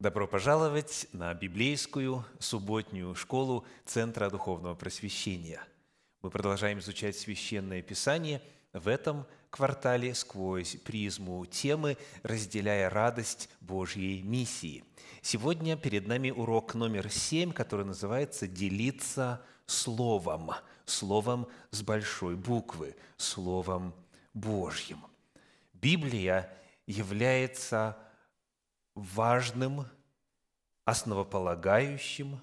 Добро пожаловать на библейскую субботнюю школу Центра Духовного Просвещения. Мы продолжаем изучать Священное Писание в этом квартале сквозь призму темы «Разделяя радость Божьей миссии». Сегодня перед нами урок номер семь, который называется «Делиться словом». Словом с большой буквы, словом Божьим. Библия является важным основополагающим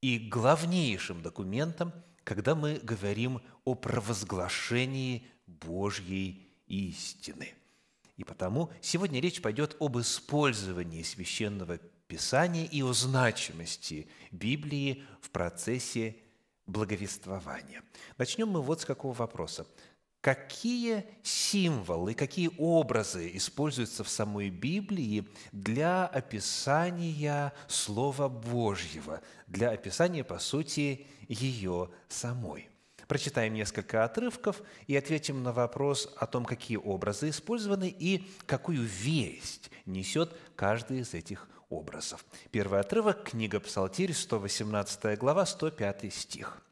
и главнейшим документом, когда мы говорим о провозглашении Божьей истины. И потому сегодня речь пойдет об использовании священного Писания и о значимости Библии в процессе благовествования. Начнем мы вот с какого вопроса какие символы, какие образы используются в самой Библии для описания Слова Божьего, для описания, по сути, ее самой. Прочитаем несколько отрывков и ответим на вопрос о том, какие образы использованы и какую весть несет каждый из этих образов. Первый отрывок – книга Псалтирь, 118 глава, 105 стих.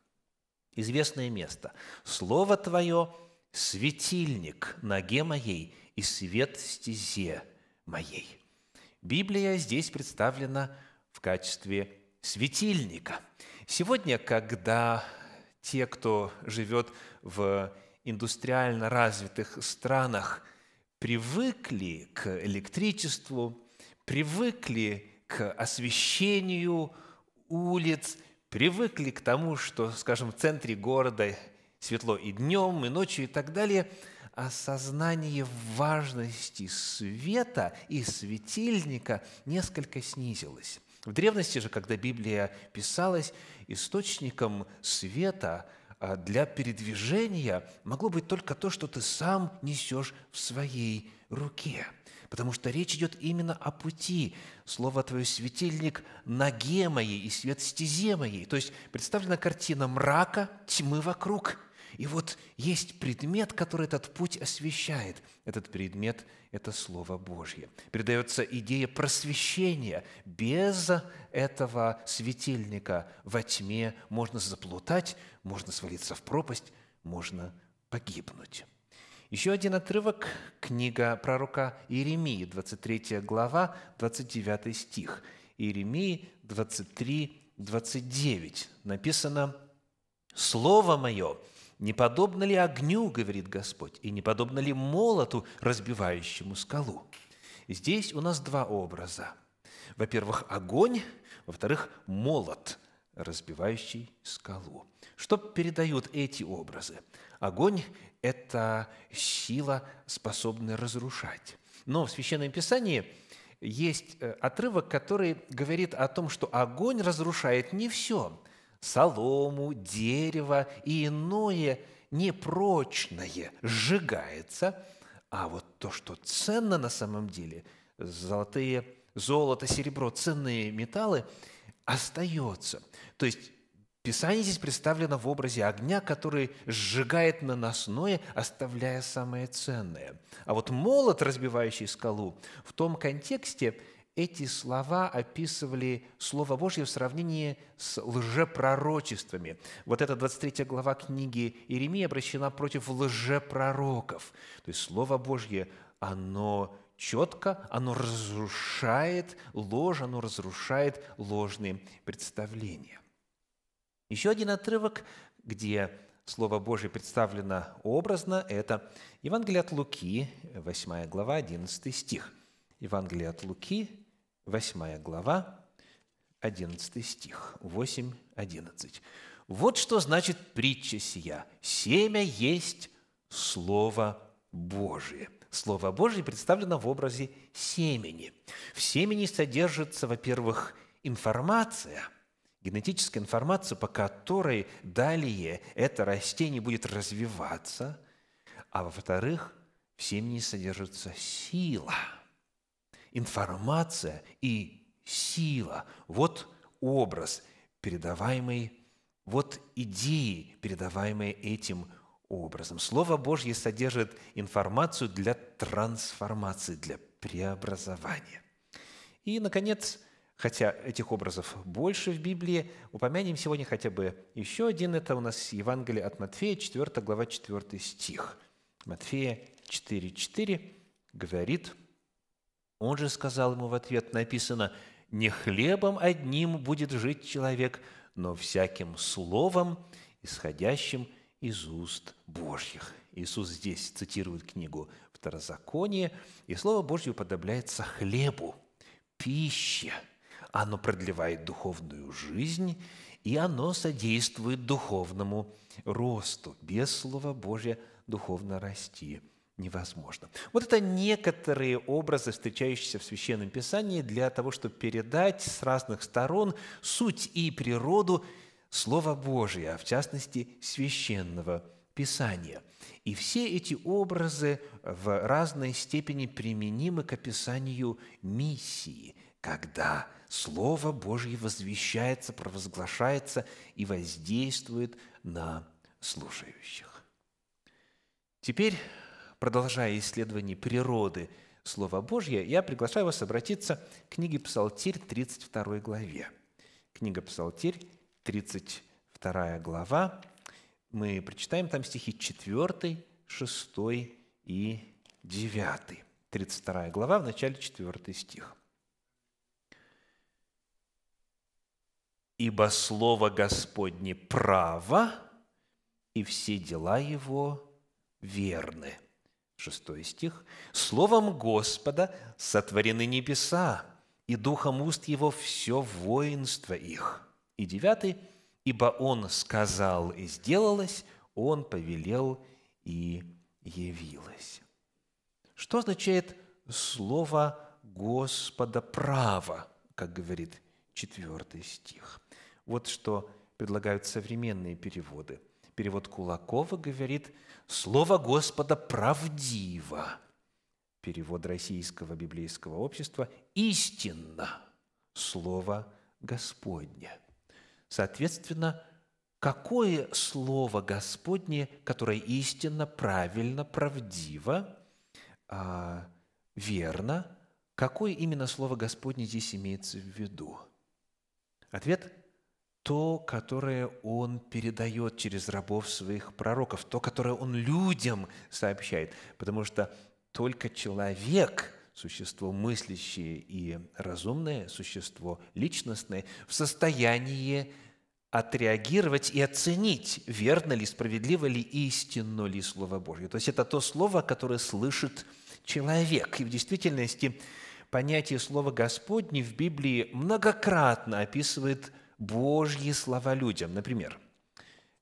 Известное место. «Слово Твое светильник ноге моей и свет стезе моей. Библия здесь представлена в качестве светильника. Сегодня, когда те, кто живет в индустриально развитых странах, привыкли к электричеству, привыкли к освещению улиц, привыкли к тому, что, скажем, в центре города светло и днем, и ночью, и так далее, осознание а важности света и светильника несколько снизилось. В древности же, когда Библия писалась, источником света а, для передвижения могло быть только то, что ты сам несешь в своей руке. Потому что речь идет именно о пути. Слово твое светильник – ноге моей и свет стезе моей. То есть представлена картина мрака, тьмы вокруг – и вот есть предмет, который этот путь освещает. Этот предмет – это Слово Божье. Передается идея просвещения. Без этого светильника во тьме можно заплутать, можно свалиться в пропасть, можно погибнуть. Еще один отрывок – книга пророка Иеремии, 23 глава, 29 стих. Иеремии 23, 29. Написано «Слово мое – не подобно ли огню, говорит Господь, и не подобно ли молоту, разбивающему скалу? Здесь у нас два образа. Во-первых, огонь, во-вторых, молот, разбивающий скалу. Что передают эти образы? Огонь – это сила, способная разрушать. Но в Священном Писании есть э, отрывок, который говорит о том, что огонь разрушает не все – солому, дерево и иное непрочное сжигается, а вот то, что ценно на самом деле, золотые, золото, серебро, ценные металлы, остается. То есть Писание здесь представлено в образе огня, который сжигает наносное, оставляя самое ценное. А вот молот, разбивающий скалу, в том контексте – эти слова описывали Слово Божье в сравнении с лжепророчествами. Вот эта 23 глава книги Иеремии обращена против лжепророков. То есть Слово Божье, оно четко, оно разрушает ложь, оно разрушает ложные представления. Еще один отрывок, где Слово Божье представлено образно, это Евангелие от Луки, 8 глава, 11 стих. Евангелие от Луки, 8 глава, 11 стих, 8, 11. Вот что значит притча сия. Семя есть Слово Божие. Слово Божие представлено в образе семени. В семени содержится, во-первых, информация, генетическая информация, по которой далее это растение будет развиваться, а во-вторых, в семени содержится сила – информация и сила. Вот образ, передаваемый, вот идеи, передаваемые этим образом. Слово Божье содержит информацию для трансформации, для преобразования. И, наконец, хотя этих образов больше в Библии, упомянем сегодня хотя бы еще один. Это у нас Евангелие от Матфея, 4 глава, 4 стих. Матфея 4.4 говорит – он же сказал ему в ответ, написано, «Не хлебом одним будет жить человек, но всяким словом, исходящим из уст Божьих». Иисус здесь цитирует книгу Второзаконие, и Слово Божье уподобляется хлебу, пище. Оно продлевает духовную жизнь, и оно содействует духовному росту. Без Слова Божья духовно расти невозможно. Вот это некоторые образы, встречающиеся в Священном Писании, для того, чтобы передать с разных сторон суть и природу Слова Божия, а в частности Священного Писания. И все эти образы в разной степени применимы к описанию миссии, когда Слово Божье возвещается, провозглашается и воздействует на слушающих. Теперь продолжая исследование природы Слова Божьего, я приглашаю вас обратиться к книге «Псалтирь» 32 главе. Книга «Псалтирь», 32 глава. Мы прочитаем там стихи 4, 6 и 9. 32 глава, в начале 4 стих. «Ибо слово Господне право, и все дела его верны» шестой стих, «Словом Господа сотворены небеса, и духом уст его все воинство их». И девятый: «Ибо он сказал и сделалось, он повелел и явилось». Что означает слово Господа право, как говорит четвертый стих? Вот что предлагают современные переводы – Перевод Кулакова говорит «Слово Господа правдиво». Перевод Российского библейского общества «Истинно слово Господне». Соответственно, какое слово Господне, которое истинно, правильно, правдиво, а, верно, какое именно слово Господне здесь имеется в виду? Ответ то, которое Он передает через рабов своих пророков, то, которое Он людям сообщает. Потому что только человек, существо мыслящее и разумное, существо личностное, в состоянии отреагировать и оценить, верно ли, справедливо ли, истинно ли Слово Божье. То есть это то Слово, которое слышит человек. И в действительности понятие Слова Господне в Библии многократно описывает Божьи слова людям. Например,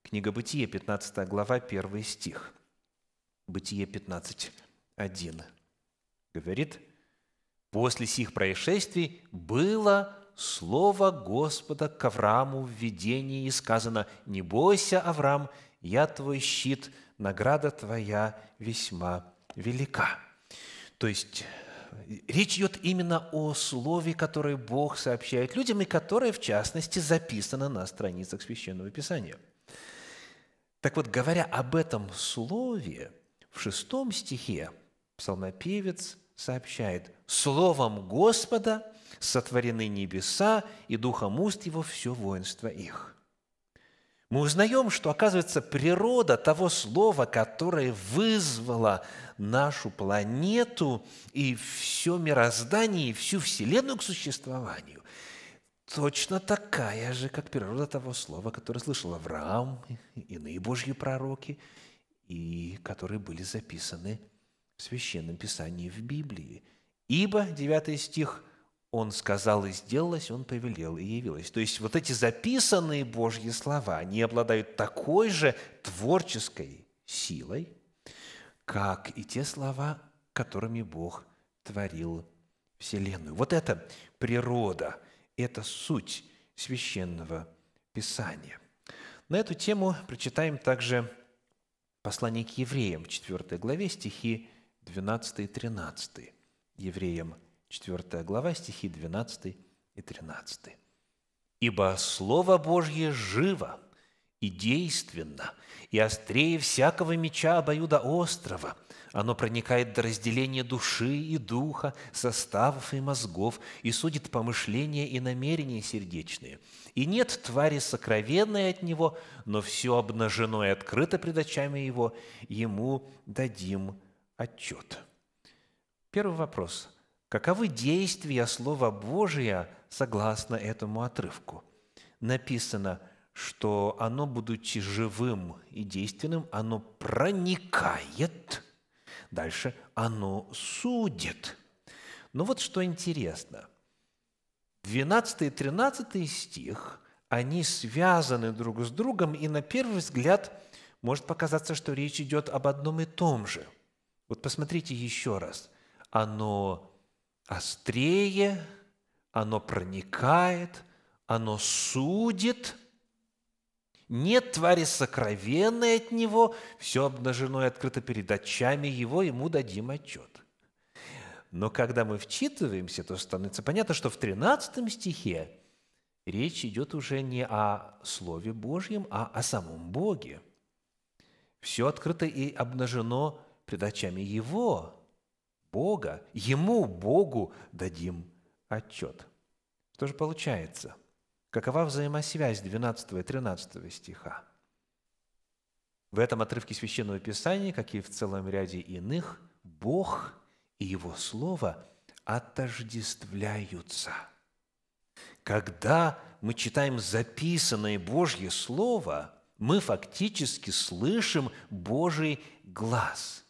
книга Бытия, 15 глава, 1 стих. Бытие 15, 1. Говорит, «После сих происшествий было слово Господа к Аврааму в видении, и сказано, «Не бойся, Авраам, я твой щит, награда твоя весьма велика». То есть речь идет именно о слове, которое Бог сообщает людям, и которое, в частности, записано на страницах Священного Писания. Так вот, говоря об этом слове, в шестом стихе псалмопевец сообщает, «Словом Господа сотворены небеса, и духом уст его все воинство их» мы узнаем, что, оказывается, природа того слова, которое вызвало нашу планету и все мироздание, и всю Вселенную к существованию, точно такая же, как природа того слова, которое слышал Авраам, иные Божьи пророки, и которые были записаны в Священном Писании в Библии. Ибо, 9 стих – он сказал и сделалось, он повелел и явилось. То есть вот эти записанные Божьи слова, они обладают такой же творческой силой, как и те слова, которыми Бог творил Вселенную. Вот это природа, это суть священного Писания. На эту тему прочитаем также послание к евреям в 4 главе стихи 12 и 13. Евреям 4 глава, стихи 12 и 13. «Ибо Слово Божье живо и действенно, и острее всякого меча обоюда острова. Оно проникает до разделения души и духа, составов и мозгов, и судит помышления и намерения сердечные. И нет твари сокровенной от него, но все обнажено и открыто пред очами его, ему дадим отчет». Первый вопрос – Каковы действия Слова Божия согласно этому отрывку? Написано, что оно, будучи живым и действенным, оно проникает. Дальше оно судит. Но ну вот что интересно. 12 и 13 стих, они связаны друг с другом, и на первый взгляд может показаться, что речь идет об одном и том же. Вот посмотрите еще раз. Оно острее, оно проникает, оно судит. Нет твари сокровенной от него, все обнажено и открыто перед очами его, ему дадим отчет. Но когда мы вчитываемся, то становится понятно, что в 13 стихе речь идет уже не о Слове Божьем, а о самом Боге. Все открыто и обнажено пред очами Его. Бога, Ему, Богу, дадим отчет. Что же получается? Какова взаимосвязь 12 и 13 стиха? В этом отрывке Священного Писания, как и в целом ряде иных, Бог и Его Слово отождествляются. Когда мы читаем записанное Божье Слово, мы фактически слышим Божий глаз –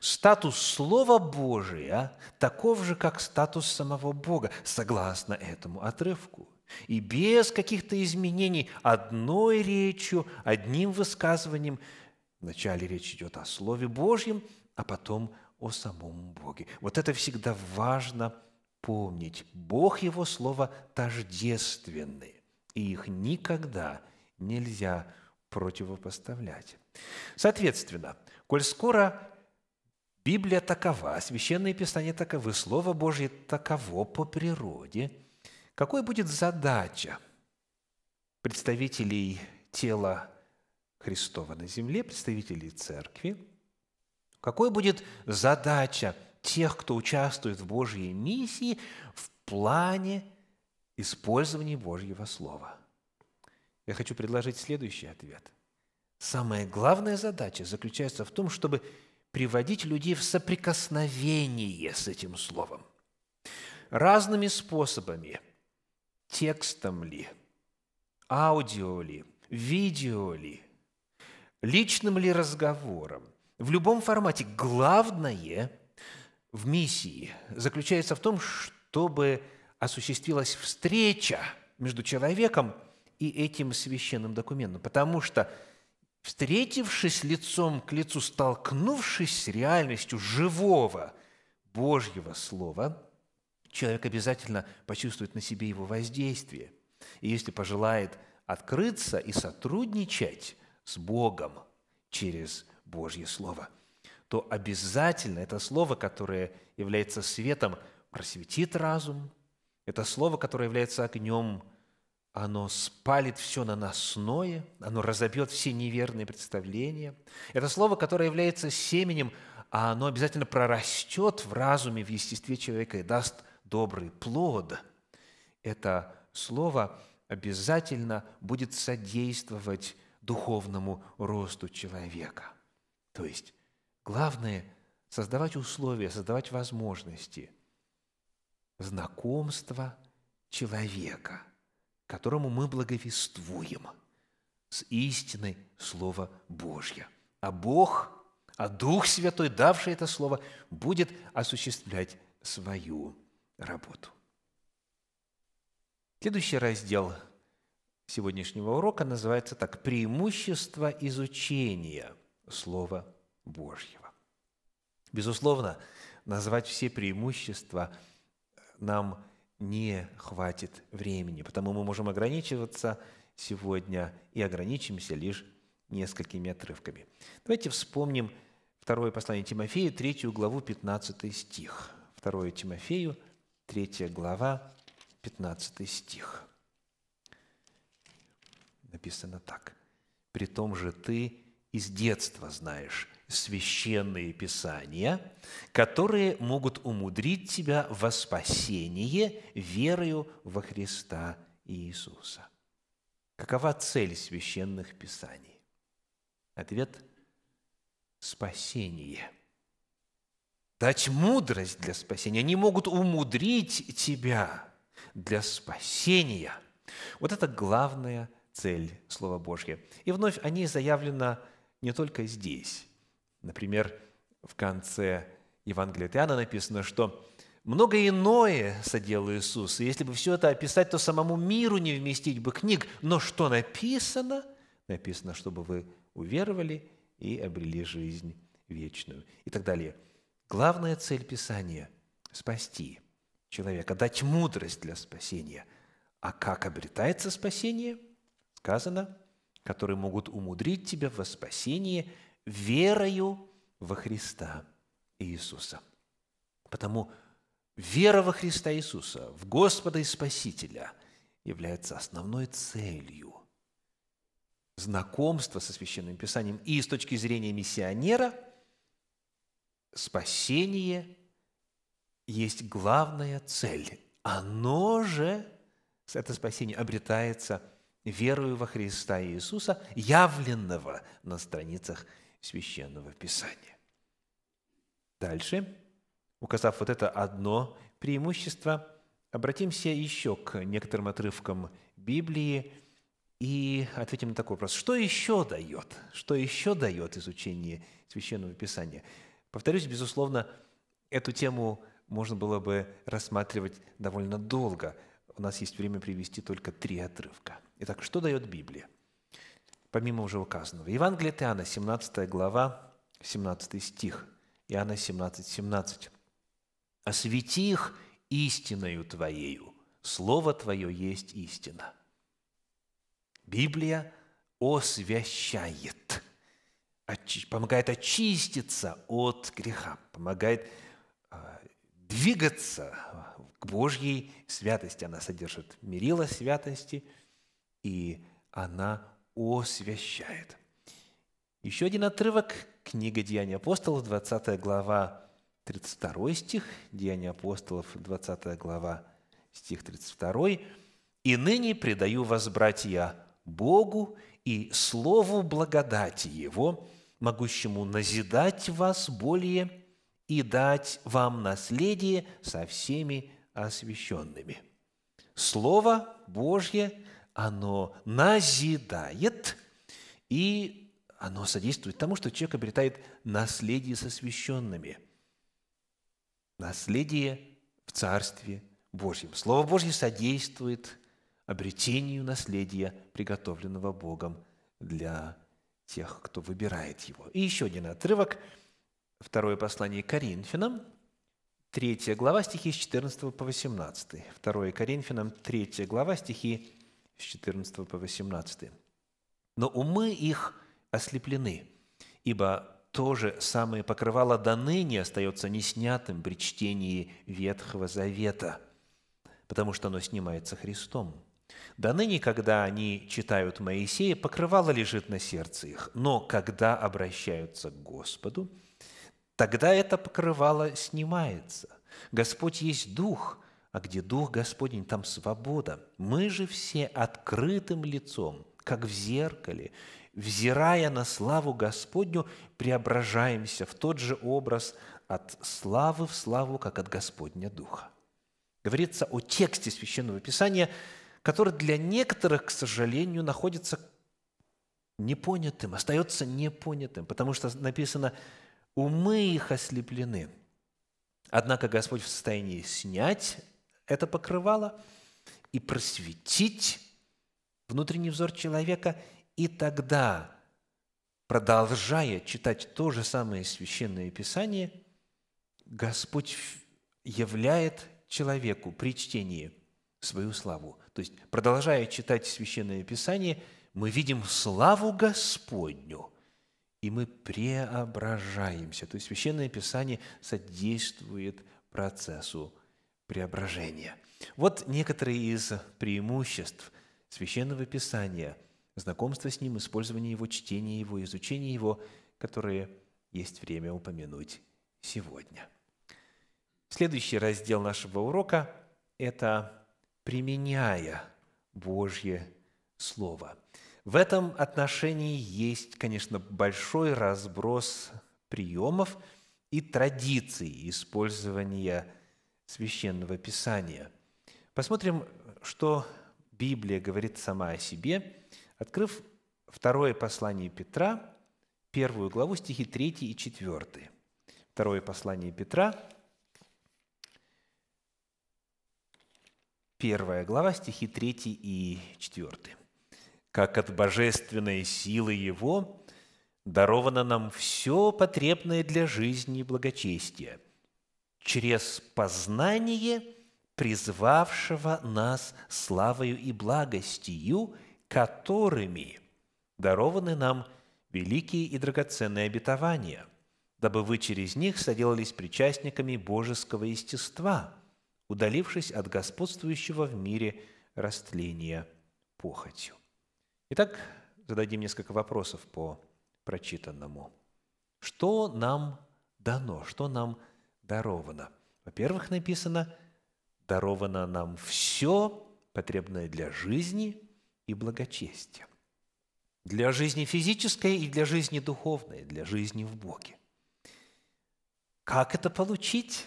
Статус Слова Божия таков же, как статус самого Бога, согласно этому отрывку. И без каких-то изменений одной речью, одним высказыванием, вначале речь идет о Слове Божьем, а потом о самом Боге. Вот это всегда важно помнить. Бог, Его Слово тождественны, и их никогда нельзя противопоставлять. Соответственно, коль скоро Библия такова, священные писания таковы, Слово Божье таково по природе. Какой будет задача представителей тела Христова на земле, представителей церкви? Какой будет задача тех, кто участвует в Божьей миссии в плане использования Божьего Слова? Я хочу предложить следующий ответ. Самая главная задача заключается в том, чтобы приводить людей в соприкосновение с этим словом. Разными способами, текстом ли, аудио ли, видео ли, личным ли разговором, в любом формате. Главное в миссии заключается в том, чтобы осуществилась встреча между человеком и этим священным документом, потому что – встретившись лицом к лицу, столкнувшись с реальностью живого Божьего Слова, человек обязательно почувствует на себе его воздействие. И если пожелает открыться и сотрудничать с Богом через Божье Слово, то обязательно это Слово, которое является светом, просветит разум, это Слово, которое является огнем, оно спалит все наносное, оно разобьет все неверные представления. Это слово, которое является семенем, а оно обязательно прорастет в разуме, в естестве человека и даст добрый плод. Это слово обязательно будет содействовать духовному росту человека. То есть главное – создавать условия, создавать возможности знакомства человека – которому мы благовествуем с истиной Слово Божье. А Бог, а Дух Святой, давший это Слово, будет осуществлять свою работу. Следующий раздел сегодняшнего урока называется так «Преимущество изучения Слова Божьего». Безусловно, назвать все преимущества нам не хватит времени, потому мы можем ограничиваться сегодня и ограничимся лишь несколькими отрывками. Давайте вспомним второе послание Тимофею, третью главу, 15 стих. Второе Тимофею, третья глава, 15 стих. Написано так. «При том же ты из детства знаешь, священные писания, которые могут умудрить тебя во спасение верою во Христа Иисуса. Какова цель священных писаний? Ответ – спасение. Дать мудрость для спасения. Они могут умудрить тебя для спасения. Вот это главная цель Слова Божьего. И вновь они заявлены не только здесь, Например, в конце Евангелия от Иоанна написано, что много иное соделал Иисус, и если бы все это описать, то самому миру не вместить бы книг. Но что написано? Написано, чтобы вы уверовали и обрели жизнь вечную и так далее. Главная цель Писания – спасти человека, дать мудрость для спасения. А как обретается спасение? Сказано, которые могут умудрить тебя во спасение – верою во Христа Иисуса. Потому вера во Христа Иисуса, в Господа и Спасителя, является основной целью знакомства со Священным Писанием и с точки зрения миссионера спасение есть главная цель. Оно же, это спасение, обретается верою во Христа Иисуса, явленного на страницах священного писания. Дальше, указав вот это одно преимущество, обратимся еще к некоторым отрывкам Библии и ответим на такой вопрос. Что еще дает? Что еще дает изучение священного писания? Повторюсь, безусловно, эту тему можно было бы рассматривать довольно долго. У нас есть время привести только три отрывка. Итак, что дает Библия? помимо уже указанного. Евангелие Иоанна, 17 глава, 17 стих. Иоанна 17, 17. «Освети их истиною Твоею, Слово Твое есть истина». Библия освящает, помогает очиститься от греха, помогает а, двигаться к Божьей святости. Она содержит мерила святости, и она освящает. Еще один отрывок. Книга «Деяния апостолов», 20 глава, 32 стих. «Деяния апостолов», 20 глава, стих 32. «И ныне предаю вас, братья, Богу и Слову благодати Его, могущему назидать вас более и дать вам наследие со всеми освященными». Слово Божье – оно назидает, и оно содействует тому, что человек обретает наследие со священными. Наследие в Царстве Божьем. Слово Божье содействует обретению наследия, приготовленного Богом для тех, кто выбирает его. И еще один отрывок. Второе послание Коринфянам, 3 глава, стихи с 14 по 18. 2 Коринфянам, 3 глава, стихи с 14 по 18. «Но умы их ослеплены, ибо то же самое покрывало до ныне остается неснятым при чтении Ветхого Завета, потому что оно снимается Христом. До ныне, когда они читают Моисея, покрывало лежит на сердце их, но когда обращаются к Господу, тогда это покрывало снимается. Господь есть Дух – а где Дух Господень, там свобода. Мы же все открытым лицом, как в зеркале, взирая на славу Господню, преображаемся в тот же образ от славы в славу, как от Господня Духа. Говорится о тексте Священного Писания, который для некоторых, к сожалению, находится непонятым, остается непонятым, потому что написано «умы их ослеплены». Однако Господь в состоянии снять это покрывало и просветить внутренний взор человека, и тогда, продолжая читать то же самое Священное Писание, Господь являет человеку при чтении свою славу. То есть, продолжая читать Священное Писание, мы видим славу Господню, и мы преображаемся. То есть, Священное Писание содействует процессу преображения. Вот некоторые из преимуществ Священного Писания, знакомство с ним, использование его, чтение его, изучение его, которые есть время упомянуть сегодня. Следующий раздел нашего урока – это «применяя Божье Слово». В этом отношении есть, конечно, большой разброс приемов и традиций использования – священного писания. Посмотрим, что Библия говорит сама о себе, открыв второе послание Петра, первую главу, стихи 3 и 4. Второе послание Петра, первая глава, стихи 3 и 4. «Как от божественной силы Его даровано нам все потребное для жизни и благочестия – через познание призвавшего нас славою и благостью, которыми дарованы нам великие и драгоценные обетования, дабы вы через них соделались причастниками божеского естества, удалившись от господствующего в мире растления похотью. Итак, зададим несколько вопросов по прочитанному. Что нам дано, что нам дано? даровано. Во-первых, написано, даровано нам все, потребное для жизни и благочестия. Для жизни физической и для жизни духовной, для жизни в Боге. Как это получить?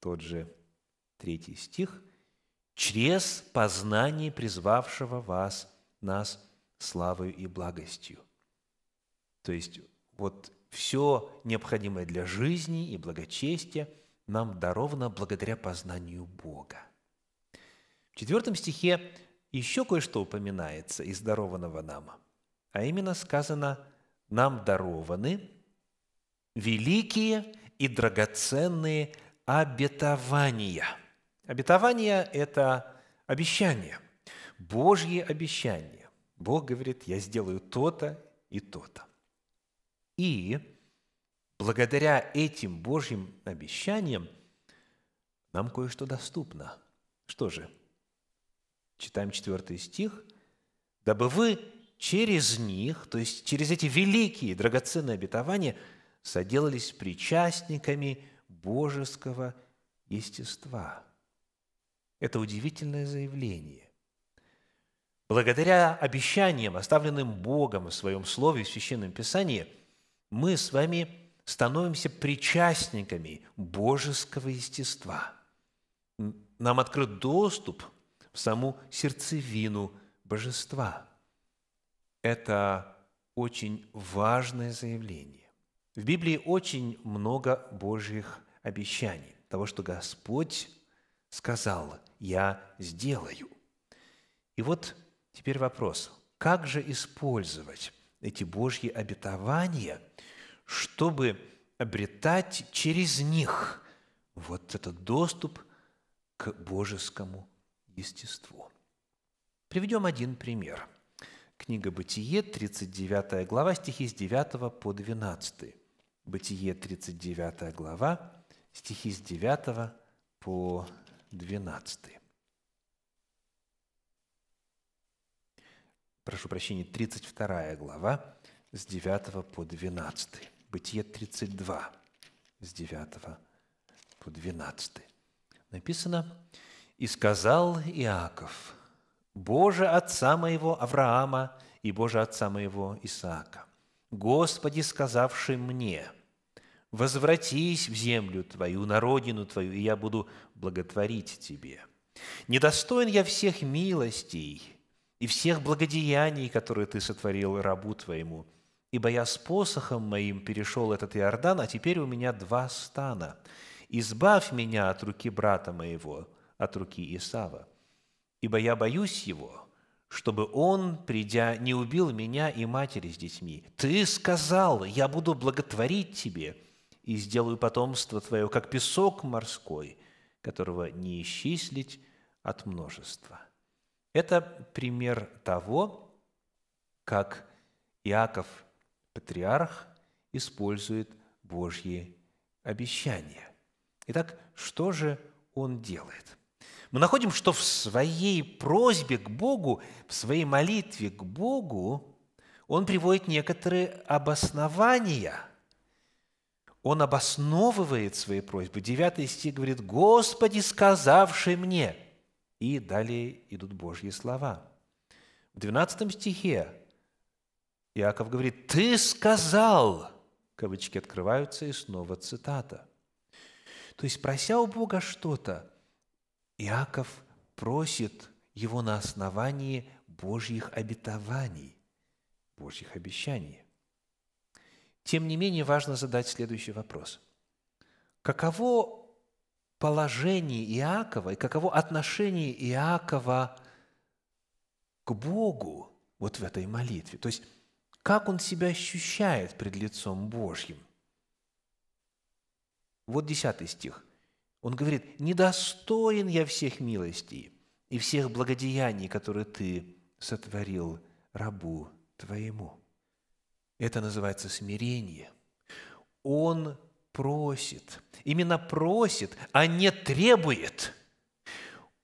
Тот же третий стих. «Через познание призвавшего вас, нас славою и благостью». То есть вот все необходимое для жизни и благочестия нам даровано благодаря познанию Бога. В четвертом стихе еще кое-что упоминается из дарованного нам, а именно сказано «нам дарованы великие и драгоценные обетования». Обетования – это обещание, Божье обещание. Бог говорит, я сделаю то-то и то-то. И благодаря этим Божьим обещаниям нам кое-что доступно. Что же? Читаем 4 стих. «Дабы вы через них, то есть через эти великие драгоценные обетования, соделались причастниками божеского естества». Это удивительное заявление. Благодаря обещаниям, оставленным Богом в Своем Слове в Священном Писании – мы с вами становимся причастниками божеского естества. Нам открыт доступ в саму сердцевину божества. Это очень важное заявление. В Библии очень много Божьих обещаний, того, что Господь сказал, я сделаю. И вот теперь вопрос, как же использовать эти Божьи обетования, чтобы обретать через них вот этот доступ к божескому естеству. Приведем один пример. Книга «Бытие», 39 глава, стихи с 9 по 12. «Бытие», 39 глава, стихи с 9 по 12. прошу прощения, 32 глава с 9 по 12. Бытие 32 с 9 по 12. Написано, «И сказал Иаков, Боже Отца моего Авраама и Боже Отца моего Исаака, Господи, сказавший мне, возвратись в землю Твою, на родину Твою, и я буду благотворить Тебе. Недостоин я всех милостей, и всех благодеяний, которые ты сотворил рабу твоему. Ибо я с посохом моим перешел этот Иордан, а теперь у меня два стана. Избавь меня от руки брата моего, от руки Исава. Ибо я боюсь его, чтобы он, придя, не убил меня и матери с детьми. Ты сказал, я буду благотворить тебе и сделаю потомство твое, как песок морской, которого не исчислить от множества». Это пример того, как Иаков, патриарх, использует Божьи обещания. Итак, что же он делает? Мы находим, что в своей просьбе к Богу, в своей молитве к Богу, он приводит некоторые обоснования. Он обосновывает свои просьбы. Девятый стих говорит, «Господи, сказавший мне». И далее идут Божьи слова. В 12 стихе Иаков говорит, «Ты сказал!» Кавычки открываются, и снова цитата. То есть, прося у Бога что-то, Иаков просит его на основании Божьих обетований, Божьих обещаний. Тем не менее, важно задать следующий вопрос. Каково положении Иакова и каково отношение Иакова к Богу вот в этой молитве. То есть, как он себя ощущает пред лицом Божьим. Вот 10 стих. Он говорит, «Недостоин я всех милостей и всех благодеяний, которые ты сотворил рабу твоему». Это называется смирение. Он просит, именно просит, а не требует.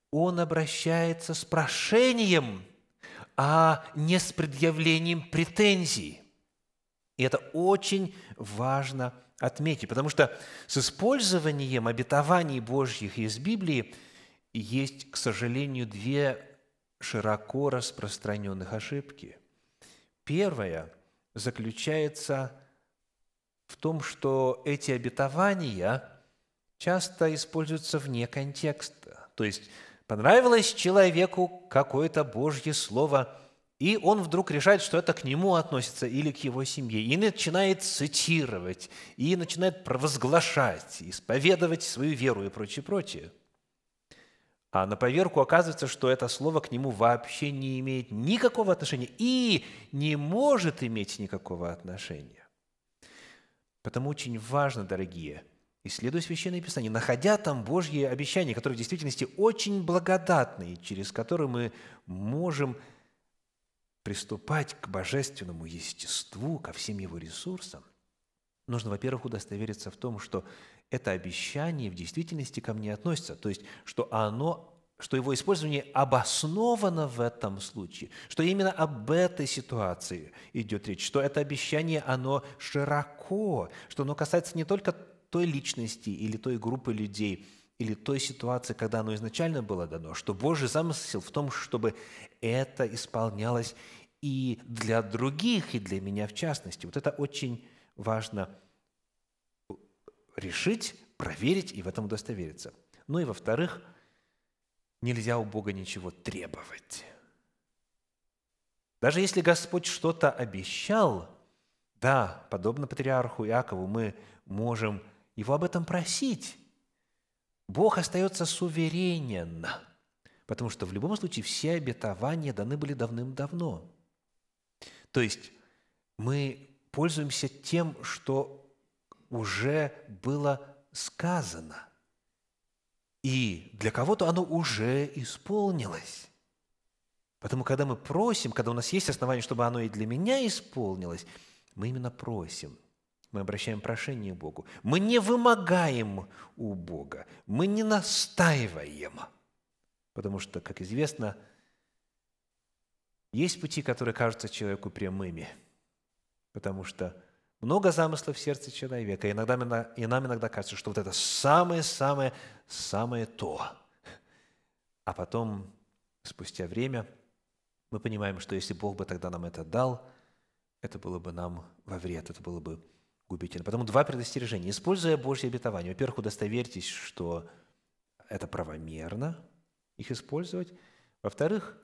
Он обращается с прошением, а не с предъявлением претензий. И это очень важно отметить, потому что с использованием обетований Божьих из Библии есть, к сожалению, две широко распространенных ошибки. Первая заключается в том, что эти обетования часто используются вне контекста. То есть понравилось человеку какое-то Божье слово, и он вдруг решает, что это к нему относится или к его семье, и начинает цитировать, и начинает провозглашать, исповедовать свою веру и прочее, прочее. А на поверку оказывается, что это слово к нему вообще не имеет никакого отношения и не может иметь никакого отношения. Потому очень важно, дорогие, исследуя Священное Писание, находя там Божьи обещания, которые в действительности очень благодатные, через которые мы можем приступать к божественному естеству, ко всем его ресурсам, нужно, во-первых, удостовериться в том, что это обещание в действительности ко мне относится, то есть, что оно что его использование обосновано в этом случае, что именно об этой ситуации идет речь, что это обещание, оно широко, что оно касается не только той личности или той группы людей, или той ситуации, когда оно изначально было дано, что Божий замысел в том, чтобы это исполнялось и для других, и для меня в частности. Вот это очень важно решить, проверить и в этом удостовериться. Ну и во-вторых – нельзя у Бога ничего требовать. Даже если Господь что-то обещал, да, подобно патриарху Иакову, мы можем его об этом просить. Бог остается суверенен, потому что в любом случае все обетования даны были давным-давно. То есть мы пользуемся тем, что уже было сказано – и для кого-то оно уже исполнилось. Поэтому, когда мы просим, когда у нас есть основания, чтобы оно и для меня исполнилось, мы именно просим. Мы обращаем прошение Богу. Мы не вымогаем у Бога. Мы не настаиваем. Потому что, как известно, есть пути, которые кажутся человеку прямыми. Потому что много замыслов в сердце человека. И, иногда, и нам иногда кажется, что вот это самое-самое-самое то. А потом, спустя время, мы понимаем, что если Бог бы тогда нам это дал, это было бы нам во вред, это было бы губительно. Поэтому два предостережения. Используя Божье обетование, во-первых, удостоверьтесь, что это правомерно их использовать. Во-вторых,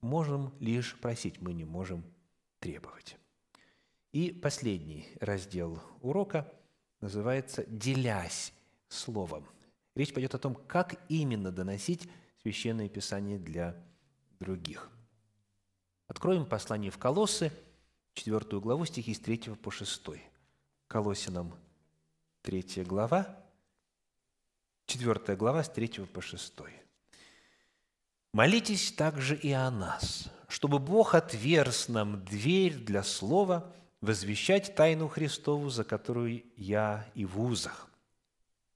можем лишь просить, мы не можем требовать. И последний раздел урока называется «Делясь словом». Речь пойдет о том, как именно доносить Священное Писание для других. Откроем послание в Колоссы, 4 главу, стихи с 3 по 6. Колосинам 3 глава, 4 глава с 3 по 6. «Молитесь также и о нас, чтобы Бог отверз нам дверь для слова – возвещать тайну Христову, за которую я и в узах,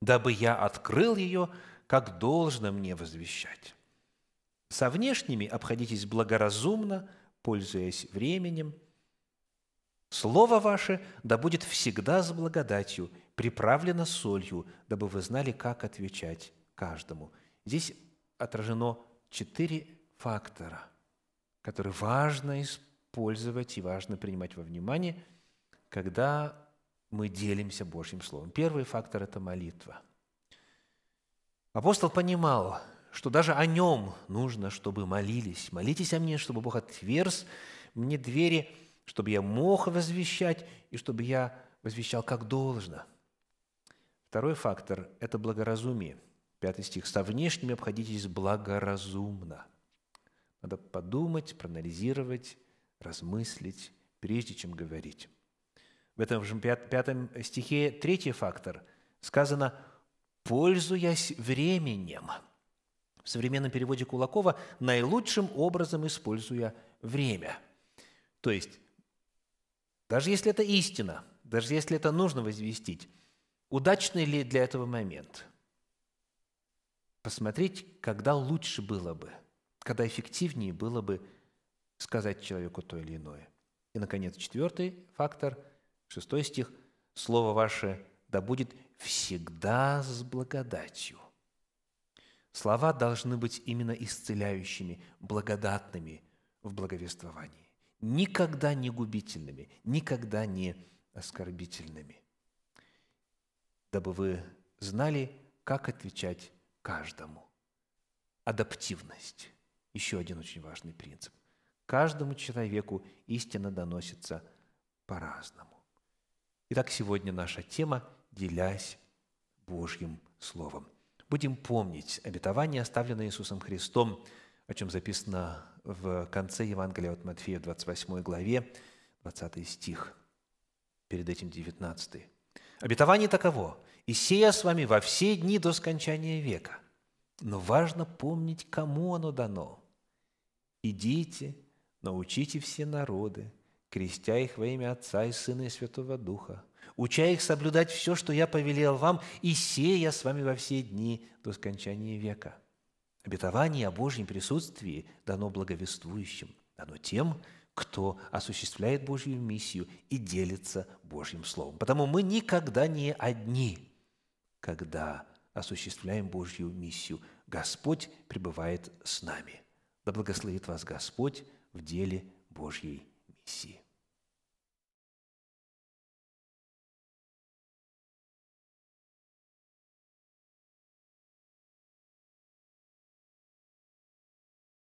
дабы я открыл ее, как должно мне возвещать. Со внешними обходитесь благоразумно, пользуясь временем. Слово ваше да будет всегда с благодатью, приправлено солью, дабы вы знали, как отвечать каждому. Здесь отражено четыре фактора, которые важно использовать использовать и важно принимать во внимание, когда мы делимся Божьим Словом. Первый фактор – это молитва. Апостол понимал, что даже о нем нужно, чтобы молились. «Молитесь о мне, чтобы Бог отверз мне двери, чтобы я мог возвещать и чтобы я возвещал как должно». Второй фактор – это благоразумие. Пятый стих. «Со внешними обходитесь благоразумно». Надо подумать, проанализировать, размыслить, прежде чем говорить. В этом же пятом стихе третий фактор. Сказано «пользуясь временем». В современном переводе Кулакова «наилучшим образом используя время». То есть, даже если это истина, даже если это нужно возвестить, удачный ли для этого момент? Посмотреть, когда лучше было бы, когда эффективнее было бы сказать человеку то или иное. И, наконец, четвертый фактор, шестой стих, «Слово ваше да будет всегда с благодатью». Слова должны быть именно исцеляющими, благодатными в благовествовании, никогда не губительными, никогда не оскорбительными, дабы вы знали, как отвечать каждому. Адаптивность – еще один очень важный принцип. Каждому человеку истина доносится по-разному. Итак, сегодня наша тема «Делясь Божьим Словом». Будем помнить обетование, оставленное Иисусом Христом, о чем записано в конце Евангелия от Матфея, 28 главе, 20 стих, перед этим 19. «Обетование таково, и сея с вами во все дни до скончания века. Но важно помнить, кому оно дано. Идите Научите все народы, крестя их во имя Отца и Сына и Святого Духа, уча их соблюдать все, что я повелел вам, и сея с вами во все дни до скончания века». Обетование о Божьем присутствии дано благовествующим, дано тем, кто осуществляет Божью миссию и делится Божьим Словом. Потому мы никогда не одни, когда осуществляем Божью миссию. Господь пребывает с нами. Да благословит вас Господь в деле Божьей миссии.